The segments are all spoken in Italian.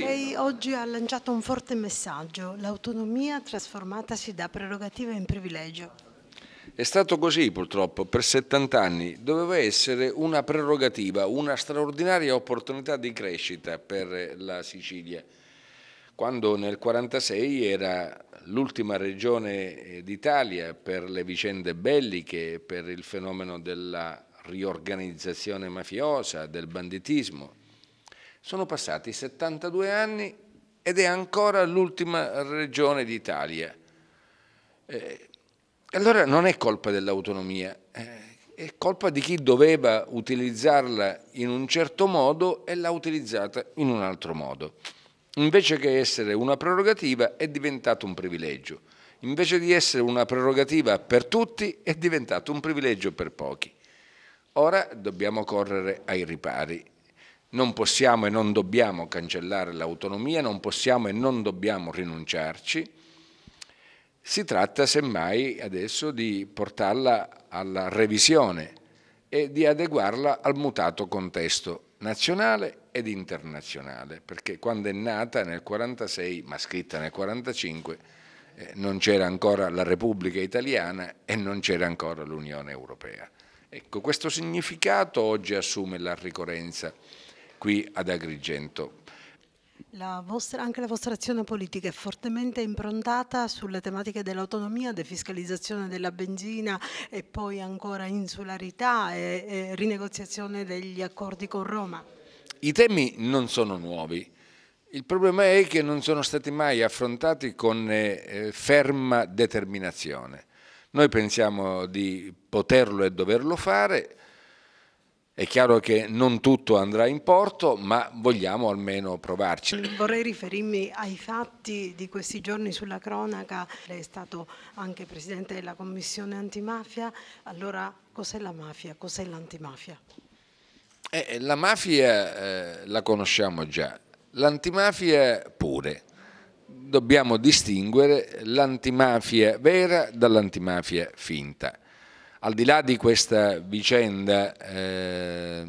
Lei oggi ha lanciato un forte messaggio, l'autonomia trasformatasi da prerogativa in privilegio. È stato così purtroppo, per 70 anni doveva essere una prerogativa, una straordinaria opportunità di crescita per la Sicilia, quando nel 1946 era l'ultima regione eh, d'Italia per le vicende belliche, per il fenomeno della riorganizzazione mafiosa, del banditismo, sono passati 72 anni ed è ancora l'ultima regione d'Italia. Eh, allora non è colpa dell'autonomia, eh, è colpa di chi doveva utilizzarla in un certo modo e l'ha utilizzata in un altro modo. Invece che essere una prerogativa è diventato un privilegio, invece di essere una prerogativa per tutti è diventato un privilegio per pochi. Ora dobbiamo correre ai ripari non possiamo e non dobbiamo cancellare l'autonomia, non possiamo e non dobbiamo rinunciarci, si tratta semmai adesso di portarla alla revisione e di adeguarla al mutato contesto nazionale ed internazionale, perché quando è nata nel 1946, ma scritta nel 1945, eh, non c'era ancora la Repubblica Italiana e non c'era ancora l'Unione Europea. Ecco, questo significato oggi assume la ricorrenza qui ad Agrigento. La vostra, anche la vostra azione politica è fortemente improntata sulle tematiche dell'autonomia, defiscalizzazione della benzina e poi ancora insularità e, e rinegoziazione degli accordi con Roma. I temi non sono nuovi, il problema è che non sono stati mai affrontati con eh, ferma determinazione. Noi pensiamo di poterlo e doverlo fare, è chiaro che non tutto andrà in porto, ma vogliamo almeno provarci. Vorrei riferirmi ai fatti di questi giorni sulla cronaca. Lei è stato anche presidente della commissione antimafia. Allora, cos'è la mafia? Cos'è l'antimafia? Eh, la mafia eh, la conosciamo già, l'antimafia pure. Dobbiamo distinguere l'antimafia vera dall'antimafia finta. Al di là di questa vicenda eh,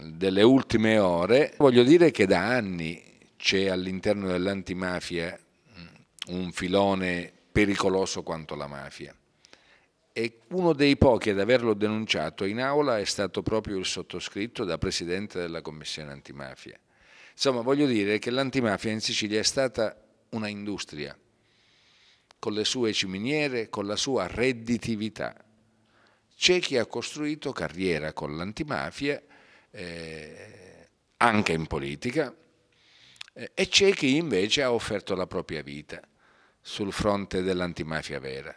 delle ultime ore, voglio dire che da anni c'è all'interno dell'antimafia mm, un filone pericoloso quanto la mafia. E uno dei pochi ad averlo denunciato in aula è stato proprio il sottoscritto da presidente della commissione antimafia. Insomma, voglio dire che l'antimafia in Sicilia è stata una industria, con le sue ciminiere, con la sua redditività. C'è chi ha costruito carriera con l'antimafia eh, anche in politica eh, e c'è chi invece ha offerto la propria vita sul fronte dell'antimafia vera.